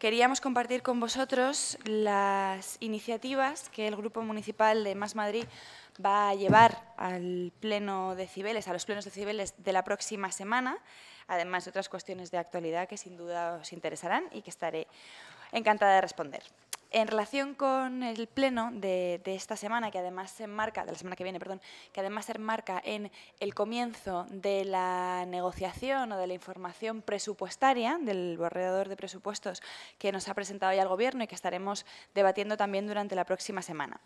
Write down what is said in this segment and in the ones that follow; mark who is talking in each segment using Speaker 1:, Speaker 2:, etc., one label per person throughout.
Speaker 1: queríamos compartir con vosotros las iniciativas que el Grupo Municipal de Más Madrid va a llevar al pleno de Cibeles, a los plenos de Cibeles de la próxima semana, además de otras cuestiones de actualidad que sin duda os interesarán y que estaré encantada de responder. En relación con el pleno de, esta semana, que además se enmarca, de la semana que viene, perdón, que además se enmarca en el comienzo de la negociación o de la información presupuestaria, del borrador de presupuestos que nos ha presentado ya el Gobierno y que estaremos debatiendo también durante la próxima semana.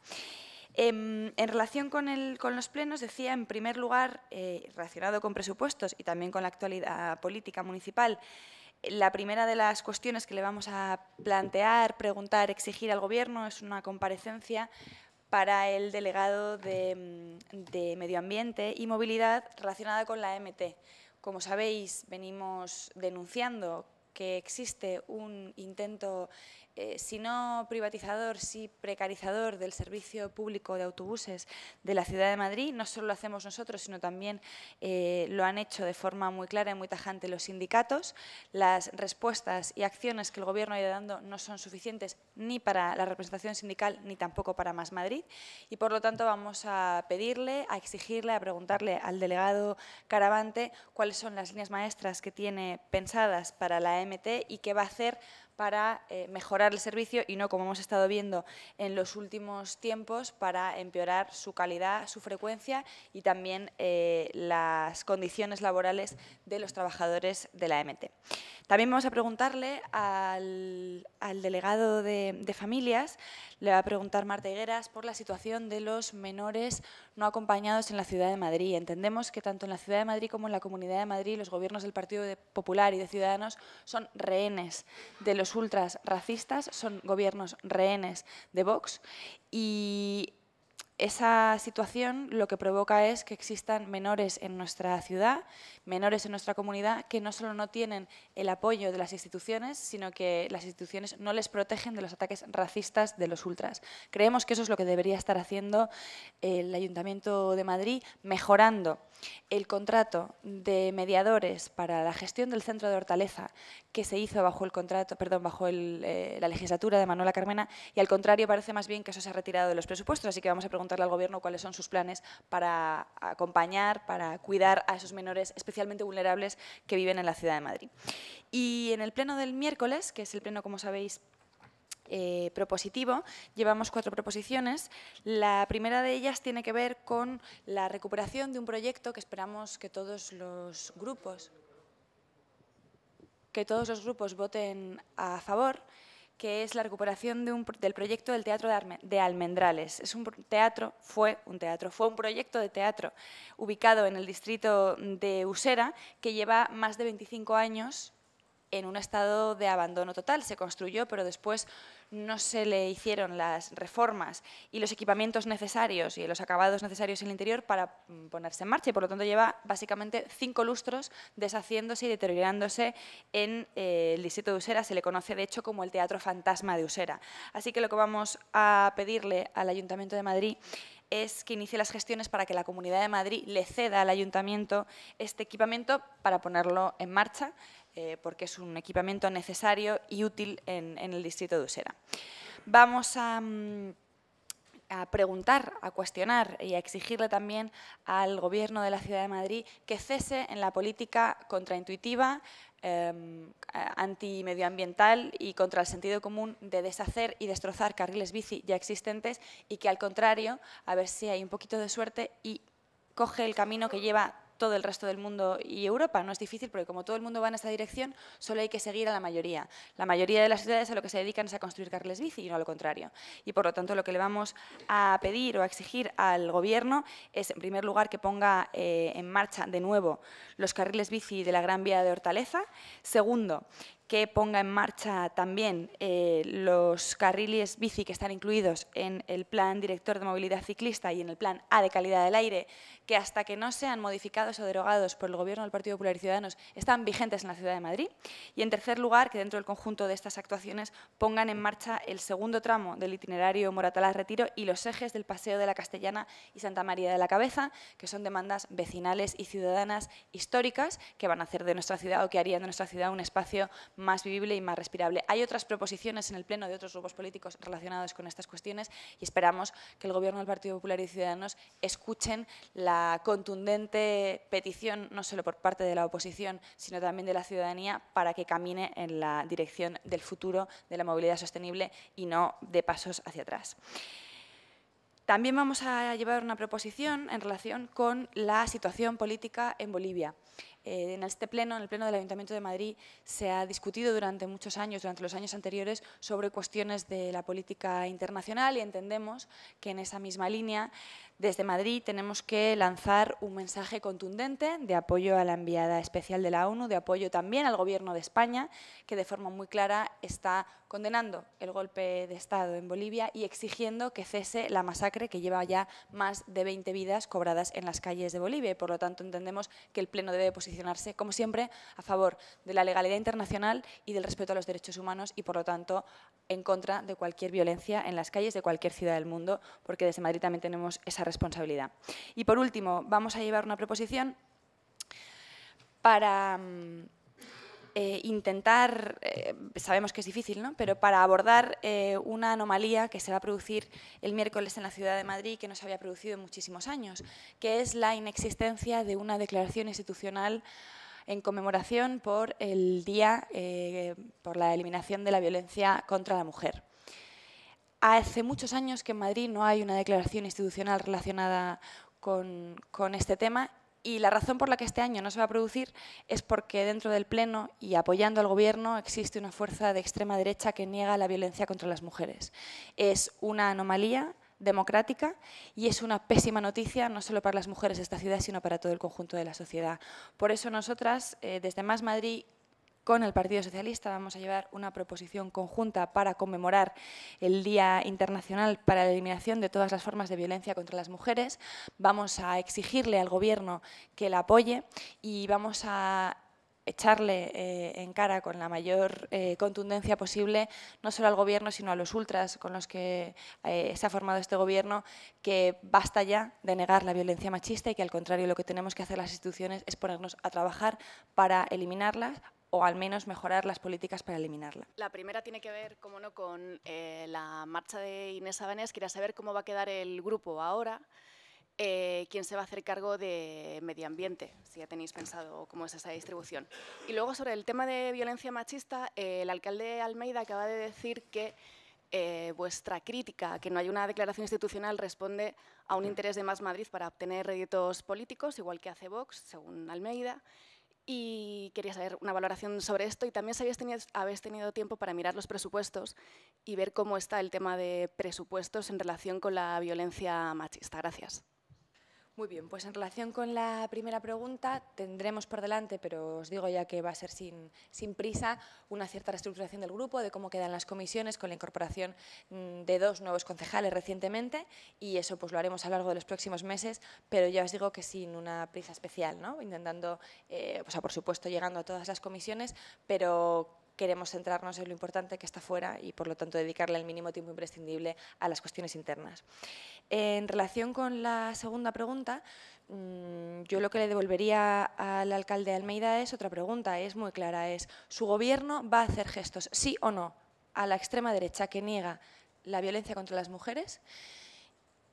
Speaker 1: Em, en relación con, los plenos, decía, en primer lugar, eh, relacionado con presupuestos y también con la actualidad política municipal, la primera de las cuestiones que le vamos a plantear, preguntar, exigir al Gobierno es una comparecencia para el delegado de, mm, Medio Ambiente y Movilidad relacionada con la MT. Como sabéis, venimos denunciando que existe un intento, eh, si no privatizador, sí si precarizador del servicio público de autobuses de la Ciudad de Madrid. No solo lo hacemos nosotros, sino también eh, lo han hecho de forma muy clara y muy tajante los sindicatos. Las respuestas y acciones que el Gobierno ha ido dando no son suficientes ni para la representación sindical ni tampoco para Más Madrid. Y por lo tanto vamos a pedirle, a exigirle, a preguntarle al delegado Caravante cuáles son las líneas maestras que tiene pensadas para la y qué va a hacer para eh, mejorar el servicio y no, como hemos estado viendo en los últimos tiempos, para empeorar su calidad, su frecuencia y también eh, las condiciones laborales de los trabajadores de la MT. También vamos a preguntarle al, delegado de, de, familias, le va a preguntar Marta Higueras por la situación de los menores no acompañados en la Ciudad de Madrid. Entendemos que tanto en la Ciudad de Madrid como en la Comunidad de Madrid los gobiernos del Partido Popular y de Ciudadanos son rehenes de los los ultras racistas son gobiernos rehenes de Vox y esa situación lo que provoca es que existan menores en nuestra ciudad, menores en nuestra comunidad, que no solo no tienen el apoyo de las instituciones, sino que las instituciones no les protegen de los ataques racistas de los ultras. Creemos que eso es lo que debería estar haciendo el Ayuntamiento de Madrid, mejorando el contrato de mediadores para la gestión del centro de Hortaleza, que se hizo bajo el contrato, perdón, bajo eh, la legislatura de Manuela Carmena, y al contrario parece más bien que eso se ha retirado de los presupuestos, así que vamos a preguntarle al Gobierno cuáles son sus planes para acompañar, para cuidar a esos menores especialmente vulnerables que viven en la ciudad de Madrid. Y en el pleno del miércoles, que es el pleno, como sabéis, eh, propositivo, llevamos cuatro proposiciones. La primera de ellas tiene que ver con la recuperación de un proyecto que esperamos que todos los grupos que todos los grupos voten a favor, que es la recuperación de un, del proyecto del Teatro de, de, Almendrales. Es un teatro, fue un teatro, fue un proyecto de teatro ubicado en el distrito de Usera que lleva más de 25 años en un estado de abandono total. Se construyó, pero después no se le hicieron las reformas y los equipamientos necesarios y los acabados necesarios en el interior para mm, ponerse en marcha. Y por lo tanto lleva básicamente cinco lustros deshaciéndose y deteriorándose en eh, el distrito de Usera. Se le conoce, de hecho, como el Teatro Fantasma de Usera. Así que lo que vamos a pedirle al Ayuntamiento de Madrid es que inicie las gestiones para que la Comunidad de Madrid le ceda al Ayuntamiento este equipamiento para ponerlo en marcha, eh, porque es un equipamiento necesario y útil en, el distrito de Usera. Vamos mm, a preguntar, a cuestionar y a exigirle también al Gobierno de la Ciudad de Madrid que cese en la política contraintuitiva, Em, antimedioambiental y contra el sentido común de deshacer y destrozar carriles bici ya existentes y que al contrario, a ver si hay un poquito de suerte y coge el camino que lleva todo el resto del mundo y Europa. No es difícil porque como todo el mundo va en esta dirección, solo hay que seguir a la mayoría. La mayoría de las ciudades a lo que se dedican es a construir carriles bici y no a lo contrario. Y por lo tanto lo que le vamos a pedir o a exigir al Gobierno es, en primer lugar, que ponga eh, en marcha de nuevo los carriles bici de la Gran Vía de Hortaleza. Segundo, que ponga en marcha también eh, los carriles bici que están incluidos en el Plan Director de Movilidad Ciclista y en el Plan A de Calidad del Aire, que hasta que no sean modificados o derogados por el Gobierno del Partido Popular y Ciudadanos, están vigentes en la Ciudad de Madrid. Y, en tercer lugar, que dentro del conjunto de estas actuaciones pongan en marcha el segundo tramo del itinerario Moratalá-Retiro y los ejes del Paseo de la Castellana y Santa María de la Cabeza, que son demandas vecinales y ciudadanas históricas que van a hacer de nuestra ciudad o que harían de nuestra ciudad un espacio más más vivible y más respirable. Hay otras proposiciones en el Pleno de otros grupos políticos relacionados con estas cuestiones y esperamos que el Gobierno del Partido Popular y Ciudadanos escuchen la contundente petición, no solo por parte de la oposición, sino también de la ciudadanía, para que camine en la dirección del futuro de la movilidad sostenible y no de pasos hacia atrás. También vamos a llevar una proposición en relación con la situación política en Bolivia. Eh, en este pleno, en el pleno del Ayuntamiento de Madrid, se ha discutido durante muchos años, durante los años anteriores, sobre cuestiones de la política internacional y entendemos que en esa misma línea, desde Madrid, tenemos que lanzar un mensaje contundente de apoyo a la enviada especial de la ONU, de apoyo también al Gobierno de España, que de forma muy clara está condenando el golpe de Estado en Bolivia y exigiendo que cese la masacre que lleva ya más de 20 vidas cobradas en las calles de Bolivia. por lo tanto, entendemos que el Pleno debe posicionar como siempre, a favor de la legalidad internacional y del respeto a los derechos humanos y, por lo tanto, en contra de cualquier violencia en las calles de cualquier ciudad del mundo, porque desde Madrid también tenemos esa responsabilidad. Y, por último, vamos a llevar una proposición para mm, eh, intentar, eh, sabemos que es difícil, ¿no? pero para abordar eh, una anomalía que se va a producir el miércoles en la ciudad de Madrid, que no se había producido en muchísimos años, que es la inexistencia de una declaración institucional en conmemoración por el día, por la eliminación de la violencia contra la mujer. Hace muchos años que en Madrid no hay una declaración institucional relacionada con, con este tema y la razón por la que este año no se va a producir es porque dentro del Pleno y apoyando al Gobierno existe una fuerza de extrema derecha que niega la violencia contra las mujeres. Es una anomalía democrática y es una pésima noticia no solo para las mujeres de esta ciudad, sino para todo el conjunto de la sociedad. Por eso nosotras, eh, desde Más Madrid, con el Partido Socialista. Vamos a llevar una proposición conjunta para conmemorar el Día Internacional para la Eliminación de todas las formas de violencia contra las mujeres. Vamos a exigirle al Gobierno que la apoye y vamos a echarle eh, en cara con la mayor eh, contundencia posible, no solo al Gobierno, sino a los ultras con los que eh, se ha formado este Gobierno, que basta ya de negar la violencia machista y que, al contrario, lo que tenemos que hacer las instituciones es ponernos a trabajar para eliminarlas o al menos mejorar las políticas para eliminarla. La primera tiene que ver, como no, con eh, la marcha de Inés Abanés. Quería saber cómo va a quedar el grupo ahora. Eh, quién se va a hacer cargo de medio ambiente, si ya tenéis pensado cómo es esa distribución. Y luego sobre el tema de violencia machista, eh, el alcalde Almeida acaba de decir que vuestra crítica, que no hay una declaración institucional, responde a un interés de Más Madrid para obtener réditos políticos, igual que hace Vox, según Almeida y quería saber una valoración sobre esto y también si habéis tenido, habéis tenido tiempo para mirar los presupuestos y ver cómo está el tema de presupuestos en relación con la violencia machista. Gracias. Muy bien, pues en relación con la primera pregunta, tendremos por delante, pero os digo ya que va a ser sin, sin prisa, una cierta reestructuración del grupo, de cómo quedan las comisiones con la incorporación mm, de dos nuevos concejales recientemente y eso pues lo haremos a lo largo de los próximos meses, pero ya os digo que sin una prisa especial, ¿no? intentando, o eh, sea, pues, ah, por supuesto, llegando a todas las comisiones, pero queremos centrarnos en lo importante que está fuera y, por lo tanto, dedicarle el mínimo tiempo imprescindible a las cuestiones internas. En relación con la segunda pregunta, mm, yo lo que le devolvería al alcalde Almeida es otra pregunta, es muy clara, es ¿su gobierno va a hacer gestos, sí o no, a la extrema derecha que niega la violencia contra las mujeres?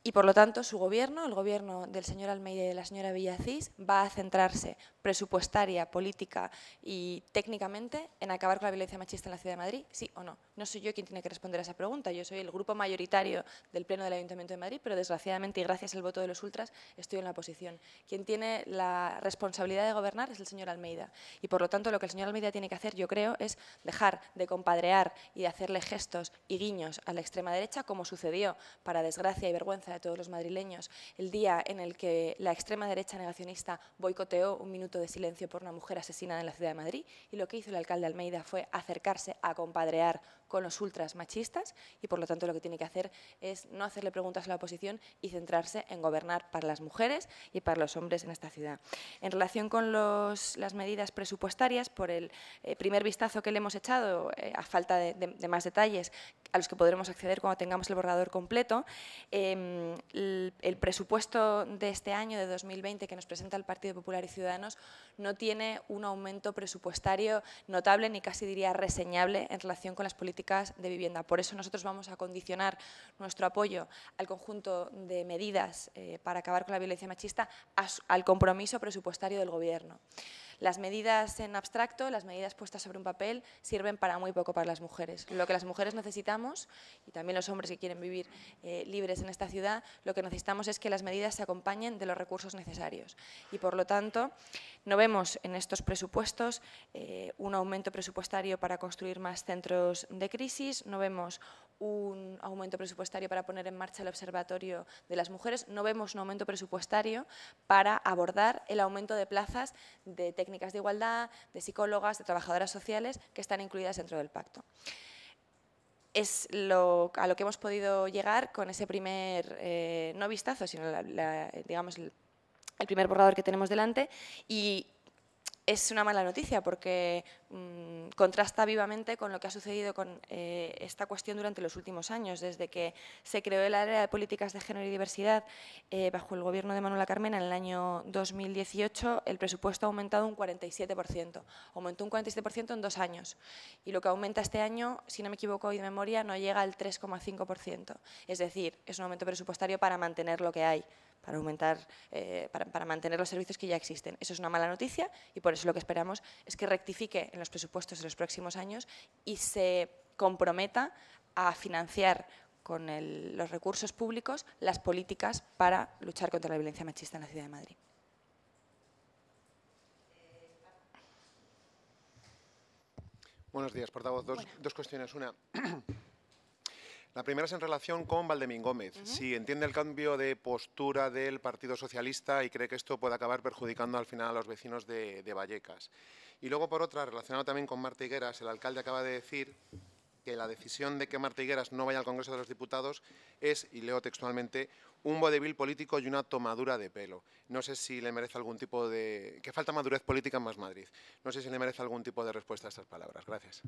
Speaker 1: Y por lo tanto, su gobierno, el gobierno del señor Almeida y de la señora Villacís, va a centrarse presupuestaria, política y técnicamente en acabar con la violencia machista en la Ciudad de Madrid, sí o no. No soy yo quien tiene que responder a esa pregunta, yo soy el grupo mayoritario del Pleno del Ayuntamiento de Madrid, pero desgraciadamente y gracias al voto de los ultras estoy en la oposición. Quien tiene la responsabilidad de gobernar es el señor Almeida y por lo tanto lo que el señor Almeida tiene que hacer, yo creo, es dejar de compadrear y de hacerle gestos y guiños a la extrema derecha como sucedió, para desgracia y vergüenza a todos los madrileños, el día en el que la extrema derecha negacionista boicoteó un minuto de silencio por una mujer asesinada en la ciudad de Madrid y lo que hizo el alcalde Almeida fue acercarse a compadrear con los ultras machistas y por lo tanto lo que tiene que hacer es no hacerle preguntas a la oposición y centrarse en gobernar para las mujeres y para los hombres en esta ciudad. En relación con las medidas presupuestarias, por el eh, primer vistazo que le hemos echado, eh, a falta de, más detalles, a los que podremos acceder cuando tengamos el borrador completo. Em, el, presupuesto de este año, de 2020, que nos presenta el Partido Popular y Ciudadanos, no tiene un aumento presupuestario notable ni casi diría reseñable en relación con las políticas de vivienda. Por eso nosotros vamos a condicionar nuestro apoyo al conjunto de medidas eh, para acabar con la violencia machista al compromiso presupuestario del Gobierno. Las medidas en abstracto, las medidas puestas sobre un papel, sirven para muy poco para las mujeres. Lo que las mujeres necesitamos, y también los hombres que quieren vivir eh, libres en esta ciudad, lo que necesitamos es que las medidas se acompañen de los recursos necesarios. Y por lo tanto, no vemos en estos presupuestos eh, un aumento presupuestario para construir más centros de crisis, no vemos un aumento presupuestario para poner en marcha el Observatorio de las Mujeres, no vemos un aumento presupuestario para abordar el aumento de plazas de tecnología técnicas de igualdad, de psicólogas, de trabajadoras sociales que están incluidas dentro del pacto. Es lo, a lo que hemos podido llegar con ese primer, eh, no vistazo, sino digamos el primer borrador que tenemos delante y es una mala noticia porque Mm, contrasta vivamente con lo que ha sucedido con eh, esta cuestión durante los últimos años, desde que se creó el área de políticas de género y diversidad eh, bajo el gobierno de Manuela Carmena en el año 2018, el presupuesto ha aumentado un 47%, aumentó un 47% en dos años y lo que aumenta este año, si no me equivoco y de memoria, no llega al 3,5%, es decir, es un aumento presupuestario para mantener lo que hay para aumentar, eh, para, mantener los servicios que ya existen. Eso es una mala noticia y por eso lo que esperamos es que rectifique en los presupuestos de los próximos años y se comprometa a financiar con los recursos públicos las políticas para luchar contra la violencia machista en la ciudad de Madrid. Buenos días, portavoz. Dos, dos cuestiones. Una, la primera es en relación con Valdemín Gómez. Si entiende el cambio de postura del Partido Socialista y cree que esto puede acabar perjudicando al final a los vecinos de, Vallecas. Y luego, por otra, relacionado también con Marta Higueras, el alcalde acaba de decir que la decisión de que Marta Higueras no vaya al Congreso de los Diputados es, y leo textualmente, un vodevil político y una tomadura de pelo. No sé si le merece algún tipo de... que falta madurez política en Más Madrid. No sé si le merece algún tipo de respuesta a estas palabras. Gracias.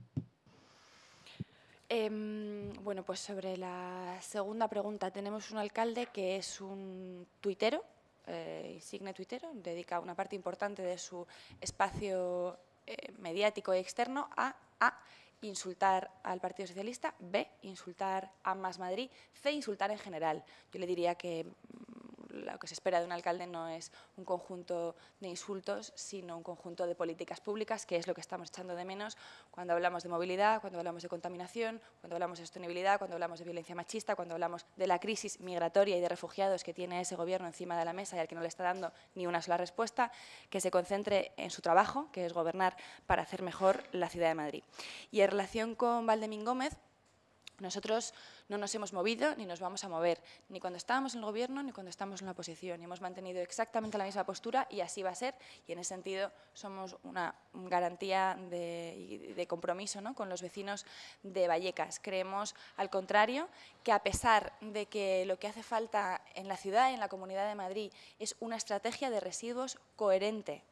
Speaker 1: Eh, bueno, pues sobre la segunda pregunta, tenemos un alcalde que es un tuitero, eh, insigne tuitero, dedica una parte importante de su espacio eh, mediático y externo a, a insultar al Partido Socialista, B, insultar a Más Madrid, C, insultar en general. Yo le diría que lo que se espera de un alcalde no es un conjunto de insultos, sino un conjunto de políticas públicas, que es lo que estamos echando de menos cuando hablamos de movilidad, cuando hablamos de contaminación, cuando hablamos de sostenibilidad, cuando hablamos de violencia machista, cuando hablamos de la crisis migratoria y de refugiados que tiene ese gobierno encima de la mesa y al que no le está dando ni una sola respuesta, que se concentre en su trabajo, que es gobernar para hacer mejor la ciudad de Madrid. Y en relación con Valdemín Gómez, nosotros no nos hemos movido ni nos vamos a mover, ni cuando estábamos en el gobierno ni cuando estamos en la oposición. Y hemos mantenido exactamente la misma postura y así va a ser. Y en ese sentido somos una garantía de, compromiso ¿no? con los vecinos de Vallecas. Creemos, al contrario, que a pesar de que lo que hace falta en la ciudad y en la Comunidad de Madrid es una estrategia de residuos coherente,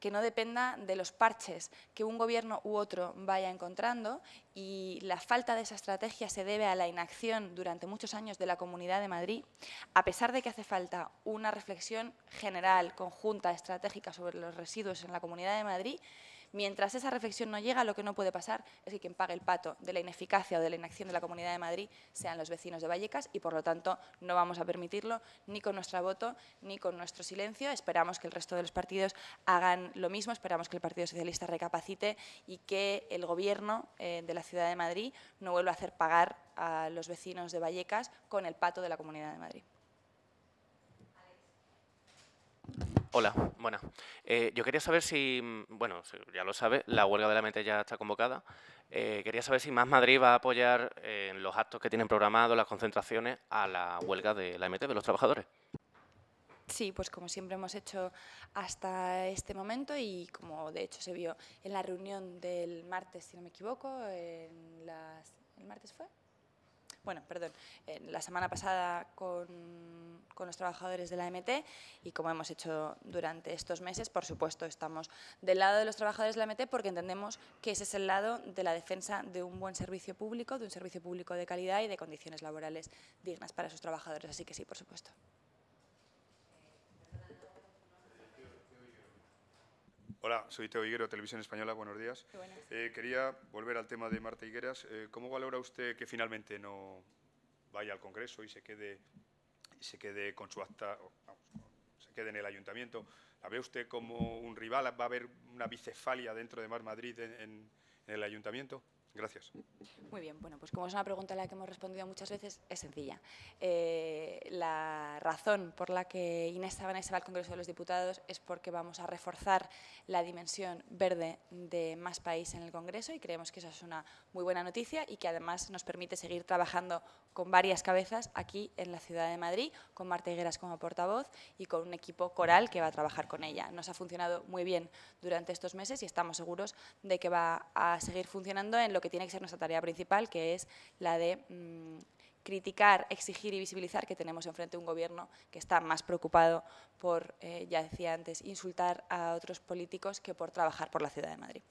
Speaker 1: que no dependa de los parches que un gobierno u otro vaya encontrando y la falta de esa estrategia se debe a la inacción durante muchos años de la Comunidad de Madrid, a pesar de que hace falta una reflexión general, conjunta, estratégica sobre los residuos en la Comunidad de Madrid, Mientras esa reflexión no llega, lo que no puede pasar es que quien pague el pato de la ineficacia o de la inacción de la Comunidad de Madrid sean los vecinos de Vallecas y, por lo tanto, no vamos a permitirlo ni con nuestro voto ni con nuestro silencio. Esperamos que el resto de los partidos hagan lo mismo, esperamos que el Partido Socialista recapacite y que el Gobierno eh, de la Ciudad de Madrid no vuelva a hacer pagar a los vecinos de Vallecas con el pato de la Comunidad de Madrid. Hola, bueno, eh, yo quería saber si, mm, bueno, ya lo sabe, la huelga de la mente ya está convocada. Eh, quería saber si Más Madrid va a apoyar eh, en los actos que tienen programados, las concentraciones, a la huelga de la MT, de los trabajadores. Sí, pues como siempre hemos hecho hasta este momento y como de hecho se vio en la reunión del martes, si no me equivoco, en las, ¿el martes fue? bueno, perdón, la semana pasada con, con, los trabajadores de la MT y como hemos hecho durante estos meses, por supuesto, estamos del lado de los trabajadores de la MT porque entendemos que ese es el lado de la defensa de un buen servicio público, de un servicio público de calidad y de condiciones laborales dignas para sus trabajadores. Así que sí, por supuesto. Hola, soy Teo Higuero, Televisión Española, buenos días. Eh, quería volver al tema de Marta Higueras. Eh, ¿Cómo valora usted que finalmente no vaya al Congreso y se quede, se quede con su acta, se quede en el ayuntamiento? ¿La ve usted como un rival? ¿Va a haber una bicefalia dentro de Mar Madrid en el ayuntamiento? Gracias. Muy bien, bueno, pues como es una pregunta a la que hemos respondido muchas veces, es sencilla. Eh, la razón por la que Inés Sabana se va al Congreso de los Diputados es porque vamos a reforzar la dimensión verde de Más País en el Congreso y creemos que esa es una muy buena noticia y que además nos permite seguir trabajando con varias cabezas aquí en la Ciudad de Madrid, con Marta Higueras como portavoz y con un equipo coral que va a trabajar con ella. Nos ha funcionado muy bien durante estos meses y estamos seguros de que va a seguir funcionando en lo que tiene que ser nuestra tarea principal, que es la de mm, criticar, exigir y visibilizar que tenemos enfrente un gobierno que está más preocupado por, eh, ya decía antes, insultar a otros políticos que por trabajar por la ciudad de Madrid.